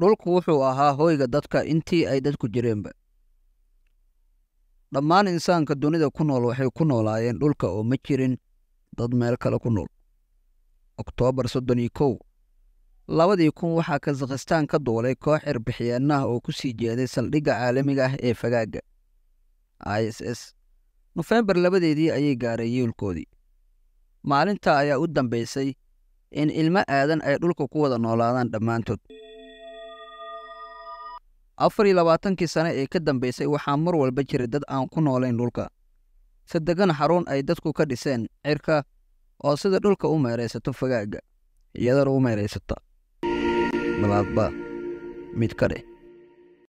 dhulku wuxuu ahaa hoyga dadka intii ay dadku jireenba dhammaan insaanka dunida ku nool waxay ku noolaayeen dhulka oo ma jirin dad meel kale ku nool oktoobar soddon iyo kow labadii kun waxaa kazakhistaan ka duulay koox irbixyeennaha ah oo ku sii jeeday saldhigga caalamiga ah ee fagaagga i s s nofembar labadeedii ayay gaaray yielkoodii maalintaa ayaa u dambaysay in ilmo aadan ay dhulka ku wada noolaadaan dhammaantood afar iyo labaatankii sane ee ka dambeysay waxaa mar walba jiray dad aan ku noolayn dhulka si degan xarun ay dadku ka dhiseen cirka oo sida dhulka u meeraysato fagaagga iyadana u meeraysata balaadba mid ka dheh